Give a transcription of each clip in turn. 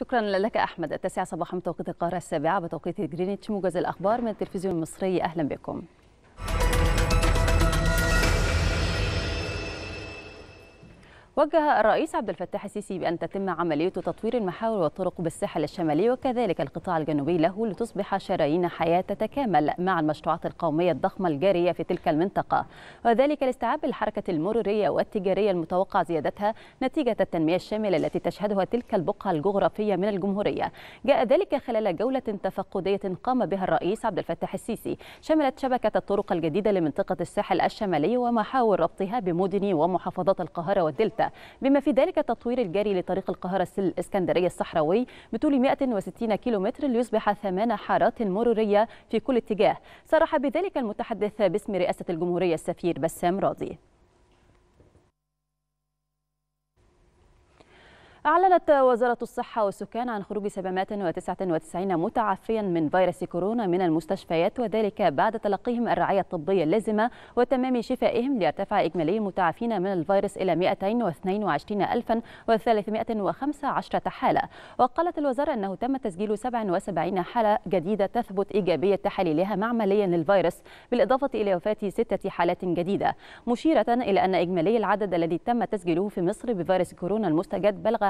شكرا لك أحمد التاسعة صباحا بتوقيت القاهرة السابعة بتوقيت جرينتش موجز الأخبار من التلفزيون المصري أهلا بكم وجه الرئيس عبد الفتاح السيسي بأن تتم عملية تطوير المحاور والطرق بالساحل الشمالي وكذلك القطاع الجنوبي له لتصبح شرايين حياة تتكامل مع المشروعات القومية الضخمة الجارية في تلك المنطقة وذلك لاستيعاب الحركة المرورية والتجارية المتوقع زيادتها نتيجة التنمية الشاملة التي تشهدها تلك البقعة الجغرافية من الجمهورية جاء ذلك خلال جولة تفقدية قام بها الرئيس عبد الفتاح السيسي شملت شبكة الطرق الجديدة لمنطقة الساحل الشمالي ومحاور ربطها بمدن ومحافظات القاهرة والدلتا بما في ذلك التطوير الجاري لطريق القاهرة الإسكندرية الصحراوي بطول 160 كيلومتر ليصبح ثمان حارات مرورية في كل اتجاه صرح بذلك المتحدث باسم رئاسة الجمهورية السفير بسام راضي أعلنت وزارة الصحة والسكان عن خروج 799 متعافيا من فيروس كورونا من المستشفيات وذلك بعد تلقيهم الرعاية الطبية اللازمة وتمام شفائهم ليرتفع إجمالي المتعافين من الفيروس إلى 222315 حالة وقالت الوزارة أنه تم تسجيل 77 حالة جديدة تثبت إيجابية تحليلها معمليا للفيروس بالإضافة إلى وفاة ستة حالات جديدة مشيرة إلى أن إجمالي العدد الذي تم تسجيله في مصر بفيروس كورونا المستجد بلغ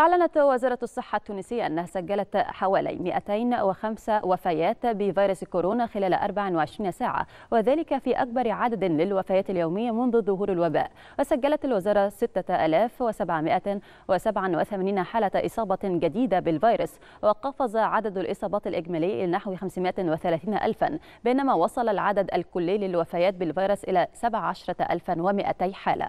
أعلنت وزارة الصحة التونسية أنها سجلت حوالي 205 وفيات بفيروس كورونا خلال 24 ساعة وذلك في أكبر عدد للوفيات اليومية منذ ظهور الوباء وسجلت الوزارة 6787 حالة إصابة جديدة بالفيروس وقفز عدد الإصابات الإجمالي إلى نحو 530 ألفا بينما وصل العدد الكلي للوفيات بالفيروس إلى 17200 حالة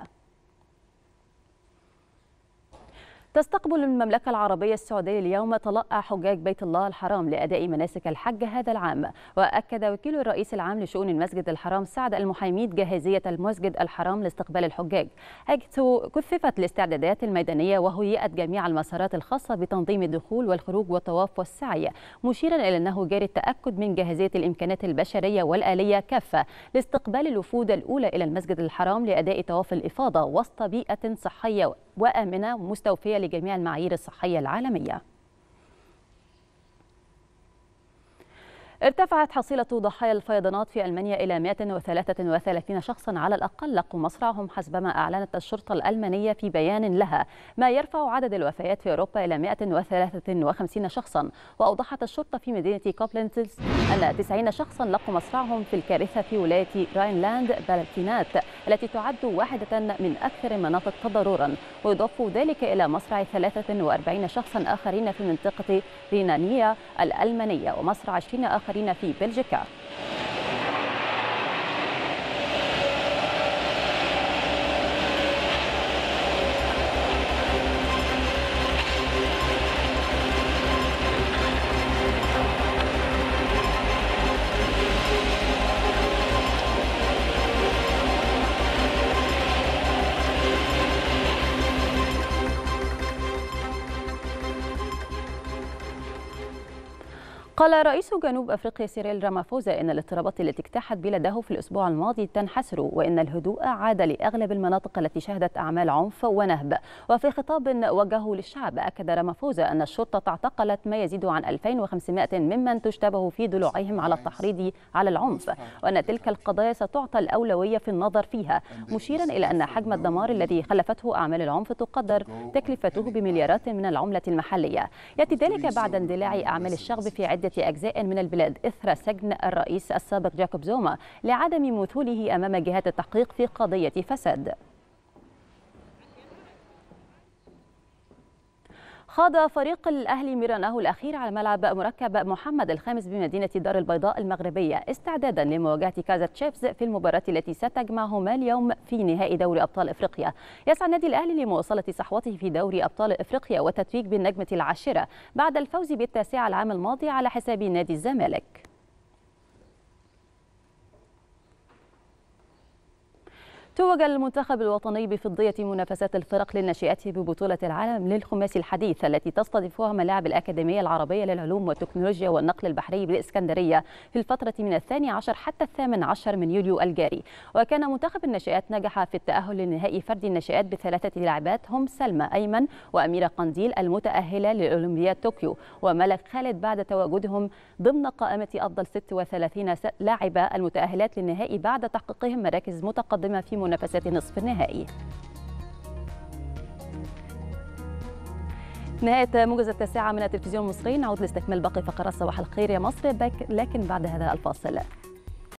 تستقبل المملكة العربية السعودية اليوم تلقى حجاج بيت الله الحرام لأداء مناسك الحج هذا العام وأكد وكيل الرئيس العام لشؤون المسجد الحرام سعد المحيميد جاهزية المسجد الحرام لاستقبال الحجاج حيث كثفت الاستعدادات الميدانية وهيئت جميع المسارات الخاصة بتنظيم الدخول والخروج والطواف والسعي مشيرا إلى أنه جاري التأكد من جاهزية الإمكانات البشرية والآلية كافة لاستقبال الوفود الأولى إلى المسجد الحرام لأداء طواف الإفاضة وسط بيئة صحية وآمنة مستوفية لجميع المعايير الصحية العالمية ارتفعت حصيلة ضحايا الفيضانات في ألمانيا إلى 133 شخصا على الأقل لقوا مصرعهم حسبما أعلنت الشرطة الألمانية في بيان لها ما يرفع عدد الوفيات في أوروبا إلى 153 شخصا وأوضحت الشرطة في مدينة كوبلنتز أن 90 شخصا لقوا مصرعهم في الكارثة في ولاية راينلاند بالتينات التي تعد واحدة من أكثر المناطق تضررا ويضاف ذلك إلى مصرع 43 شخصا آخرين في منطقة رينانيا الألمانية ومصرع 20 آخر الآخرين في بلجيكا قال رئيس جنوب أفريقيا سيريل رامافوزا إن الاضطرابات التي اجتاحت بلده في الأسبوع الماضي تنحسر وإن الهدوء عاد لأغلب المناطق التي شهدت أعمال عنف ونهب وفي خطاب وجهه للشعب أكد رامافوزا أن الشرطة اعتقلت ما يزيد عن 2500 ممن تشتبه في ضلوعهم على التحريض على العنف وأن تلك القضايا ستعطى الأولوية في النظر فيها مشيرا إلى أن حجم الدمار الذي خلفته أعمال العنف تقدر تكلفته بمليارات من العملة المحلية يأتي ذلك بعد اندلاع أعمال الشغب في عدة أجزاء من البلاد إثر سجن الرئيس السابق جاكوب زوما لعدم مثوله أمام جهات التحقيق في قضية فساد خاض فريق الأهلي ميرانه الأخير على ملعب مركب محمد الخامس بمدينة الدار البيضاء المغربية استعدادا لمواجهة كازا تشيفز في المباراة التي ستجمعهما اليوم في نهائي دوري أبطال إفريقيا يسعى النادي الأهلي لمواصلة صحوته في دوري أبطال إفريقيا والتتويج بالنجمة العاشرة بعد الفوز بالتاسعة العام الماضي على حساب نادي الزمالك توج المنتخب الوطني بفضية منافسات الفرق للناشئات ببطولة العالم للخماسي الحديث التي تستضيفها ملاعب الأكاديمية العربية للعلوم والتكنولوجيا والنقل البحري بالإسكندرية في الفترة من الثاني عشر حتى الثامن عشر من يوليو الجاري وكان منتخب الناشئات نجح في التأهل لنهائي فرد الناشئات بثلاثة لاعبات هم سلمى أيمن وأميرة قنديل المتأهلة لأولمبياد طوكيو وملك خالد بعد تواجدهم ضمن قائمة أفضل 36 لاعبة المتأهلات للنهائي بعد تحقيقهم مراكز متقدمة في منافسات نصف النهائي نهاية موجز التاسعة من التلفزيون المصري نعود لاستكمال باقي فقرات صباح الخير يا مصر لكن بعد هذا الفاصل